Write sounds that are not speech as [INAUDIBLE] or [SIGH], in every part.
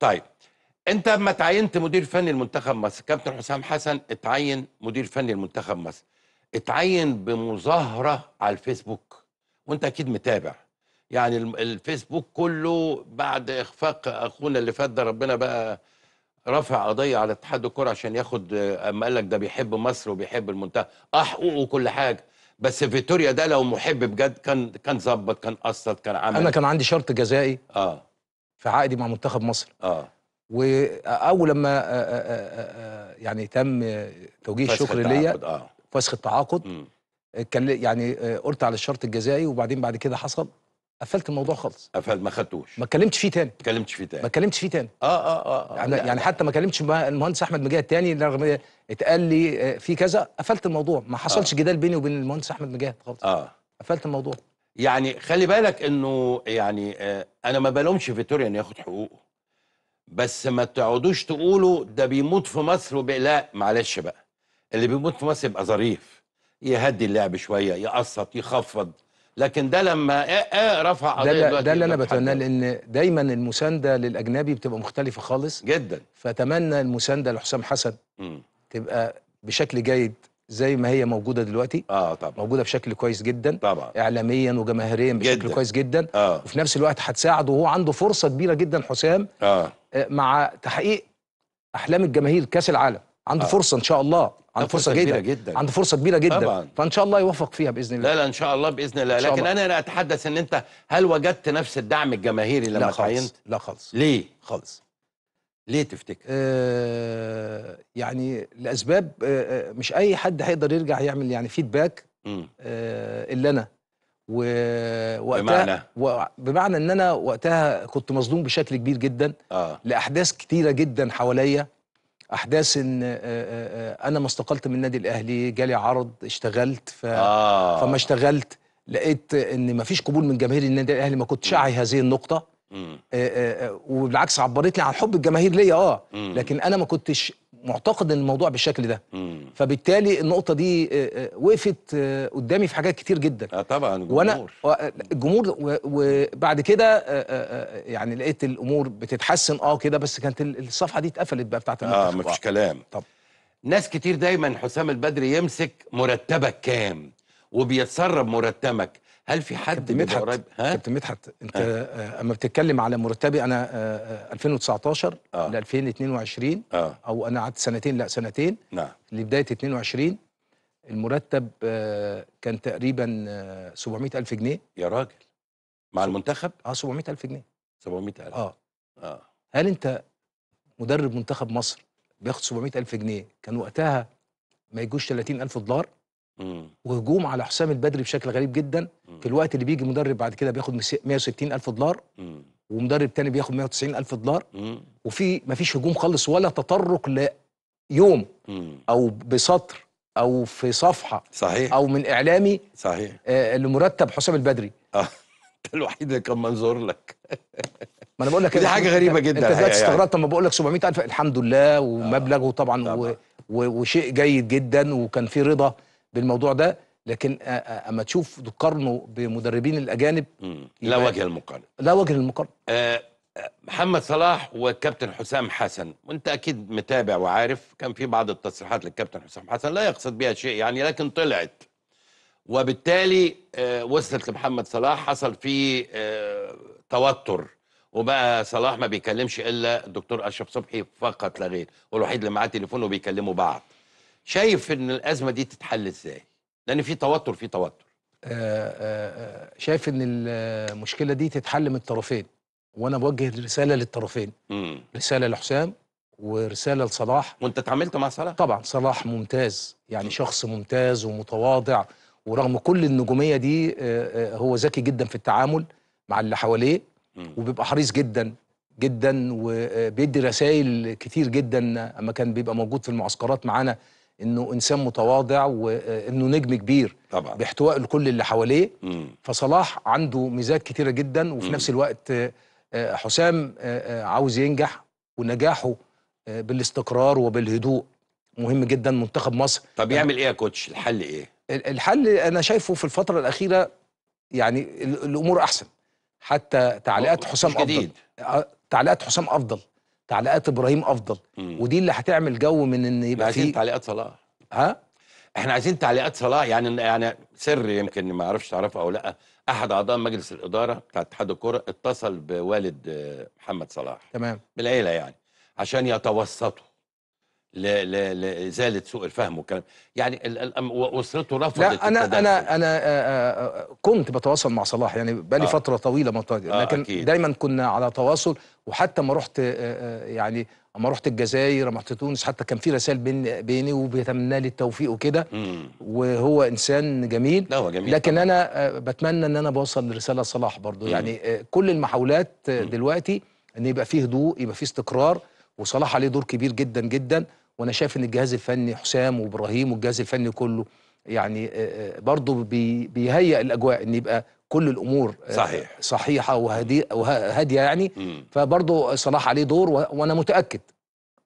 طيب انت لما تعينت مدير فني المنتخب مصر كابتن حسام حسن اتعين مدير فني المنتخب مصر اتعين بمظاهره على الفيسبوك وانت اكيد متابع يعني الفيسبوك كله بعد اخفاق اخونا اللي فات ده ربنا بقى رافع قضيه على اتحاد الكره عشان ياخد اما قال لك ده بيحب مصر وبيحب المنتخب اه حقوقه وكل حاجه بس فيتوريا ده لو محب بجد كان كان ظبط كان قصد كان عمل انا كان عندي شرط جزائي اه في عقدي مع منتخب مصر اه واول لما آه، آه، آه، يعني تم توجيه الشكر ليا آه. فسخ التعاقد كان يعني قلت على الشرط الجزائي وبعدين بعد كده حصل قفلت الموضوع خالص قفلت ما خدتوش ما اتكلمتش فيه تاني ما اتكلمتش فيه تاني ما اتكلمتش فيه تاني اه اه اه يعني, لا يعني لا. حتى ما كلمتش المهندس احمد مجاهد تاني رغم اتقال لي في كذا قفلت الموضوع ما حصلش آه. جدال بيني وبين المهندس احمد مجاهد خالص اه قفلت الموضوع يعني خلي بالك انه يعني آه، انا ما بلومش فيتوريا انه ياخد حقوقه بس ما تقعدوش تقولوا ده بيموت في مصر وبي... لا معلش بقى اللي بيموت في مصر يبقى ظريف يهدي اللعب شويه يقسط يخفض لكن ده لما إيه إيه رفع قضيه ده, ده اللي انا بتمناه لان دايما المسانده للاجنبي بتبقى مختلفه خالص جدا فاتمنى المسانده لحسام حسن م. تبقى بشكل جيد زي ما هي موجوده دلوقتي اه طبعا موجوده بشكل كويس جدا طبعا اعلاميا وجماهيريا بشكل جداً. كويس جدا آه. وفي نفس الوقت هتساعده وهو عنده فرصه كبيره جدا حسام آه. آه. مع تحقيق احلام الجماهير كاس العالم عنده آه. فرصه ان شاء الله عنده فرصة, فرصه كبيره جدا, جدا. عنده فرصه كبيره جدا طبعا. فان شاء الله يوفق فيها باذن الله لا لا ان شاء الله باذن الله لكن الله. انا اتحدث ان انت هل وجدت نفس الدعم الجماهيري لما لا خالص لا خالص ليه خالص ليه تفتكر؟ آه يعني لاسباب آه،, آه مش اي حد هيقدر يرجع يعمل يعني فيدباك آه الا انا ووقتها بمعنى بمعنى ان انا وقتها كنت مصدوم بشكل كبير جدا آه. لاحداث كتيره جدا حواليا احداث ان آه، آه، انا ما استقلت من النادي الاهلي جالي عرض اشتغلت ف... آه. فما اشتغلت لقيت ان ما فيش قبول من جماهير النادي الاهلي ما كنتش اعي هذه النقطه آه، آه، آه، وبالعكس عبرت لي عن حب الجماهير ليا اه لكن انا ما كنتش معتقد ان الموضوع بالشكل ده فبالتالي النقطه دي وقفت قدامي في حاجات كتير جدا اه طبعا الجمهور وانا الجمهور وبعد كده يعني لقيت الامور بتتحسن اه كده بس كانت الصفحه دي اتقفلت بقى بتاعت اه مفيش كلام طب ناس كتير دايما حسام البدري يمسك مرتبك كام وبيتسرب مرتبك هل في حد من قريب ها كابتن مدحت انت آه، اما بتتكلم على مرتبي انا 2019 آه،, آه،, آه. ل 2022 آه. او انا قعدت سنتين لا سنتين نعم لبدايه 22 المرتب كان تقريبا 700000 جنيه يا راجل مع المنتخب اه 700000 جنيه 700000 اه اه هل انت مدرب منتخب مصر بياخد 700000 جنيه كان وقتها ما يجوش 30000 دولار وهجوم على حسام البدري بشكل غريب جدا في الوقت اللي بيجي مدرب بعد كده بياخد 160 الف دولار ومدرب تاني بياخد 190 الف دولار وفي مفيش هجوم خالص ولا تطرق ليوم او بسطر او في صفحه صحيح او من اعلامي صحيح آه لمرتب حسام البدري اه [LAUGHS] انت الوحيد اللي كان منظور لك [LAUGHS] ما انا بقول لك [LAUGHS] دي حاجه غريبه جدا انت دلوقتي يعني استغربت لما بقول لك 700000 الحمد لله آه. ومبلغه طبعا, طبعا. و... و... وشيء جيد جدا وكان في رضا بالموضوع ده لكن اما تشوف تقارنه بمدربين الاجانب لا وجه المقارنه لا وجه المقارنه أه محمد صلاح والكابتن حسام حسن وانت اكيد متابع وعارف كان في بعض التصريحات للكابتن حسام حسن لا يقصد بها شيء يعني لكن طلعت وبالتالي أه وصلت لمحمد صلاح حصل فيه أه توتر وبقى صلاح ما بيكلمش الا الدكتور اشرف صبحي فقط لا غير والوحيد اللي معاه تليفونه بيكلموا بعض شايف ان الازمه دي تتحل ازاي لان في توتر في توتر آآ آه، آآ آه، آه، شايف ان المشكله دي تتحل من الطرفين وانا بوجه رساله للطرفين مم. رساله لحسام ورساله لصلاح وانت اتعاملت مع صلاح طبعا صلاح ممتاز يعني مم. شخص ممتاز ومتواضع ورغم كل النجوميه دي هو ذكي جدا في التعامل مع اللي حواليه وبيبقى حريص جدا جدا وبيدي رسائل كتير جدا اما كان بيبقى موجود في المعسكرات معانا انه انسان متواضع وانه نجم كبير طبعا باحتواء لكل اللي حواليه مم. فصلاح عنده ميزات كتيره جدا وفي مم. نفس الوقت آه، آه، حسام آه، عاوز ينجح ونجاحه بالاستقرار وبالهدوء مهم جدا منتخب مصر طب يعمل ايه يا كوتش الحل ايه الحل انا شايفه في الفتره الاخيره يعني الامور احسن حتى تعليقات حسام افضل تعليقات حسام افضل تعليقات ابراهيم افضل مم. ودي اللي هتعمل جو من ان يبقى في تعليقات صلاح ها احنا عايزين تعليقات صلاح يعني يعني سر يمكن ما اعرفش تعرفه او لا احد اعضاء مجلس الاداره بتاع اتحاد الكره اتصل بوالد آه، محمد صلاح تمام بالعيله يعني عشان يتوسطوا لازاله سوء الفهم والكلام يعني واسرته رفضت لا انا التدخل. انا انا آه، آه، آه، كنت بتواصل مع صلاح يعني بقالي آه. فتره طويله ما لكن أكيد دايما كنا على تواصل وحتى ما رحت يعني اما رحت الجزائر اما رحت تونس حتى كان في رسائل بين بيني وبيتمنى لي التوفيق وكده وهو انسان جميل لا هو جميل لكن طبعا. انا بتمنى ان انا بوصل رساله لصلاح برضو مم. يعني كل المحاولات مم. دلوقتي ان يبقى فيه هدوء يبقى فيه استقرار وصلاح عليه دور كبير جدا جدا وانا شايف ان الجهاز الفني حسام وابراهيم والجهاز الفني كله يعني آه، آه، برضه بيهيئ الاجواء ان يبقى كل الامور آه، صحيح صحيحه وهاديه يعني فبرضه صلاح عليه دور وانا متاكد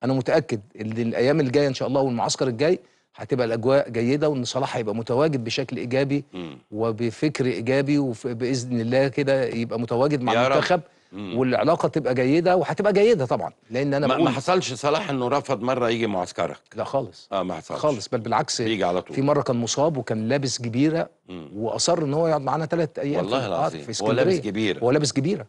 انا متاكد ان الايام الجايه ان شاء الله والمعسكر الجاي هتبقى الاجواء جيده وان صلاح هيبقى متواجد بشكل ايجابي وبفكر ايجابي وباذن الله كده يبقى متواجد مع المنتخب والعلاقه تبقى جيده وهتبقى جيده طبعا لان انا ما, ما حصلش صلاح انه رفض مره يجي معسكرك لا خالص اه ما حصلش خالص بل بالعكس بيجي على طول في مره كان مصاب وكان لابس جبيره واصر ان هو يقعد معانا ثلاث ايام والله العظيم هو لابس جبيره هو لابس جبيره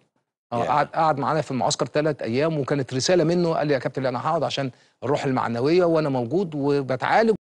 اه قعد قعد معانا في المعسكر ثلاث ايام وكانت رساله منه قال لي يا كابتن انا هقعد عشان الروح المعنويه وانا موجود وبتعالج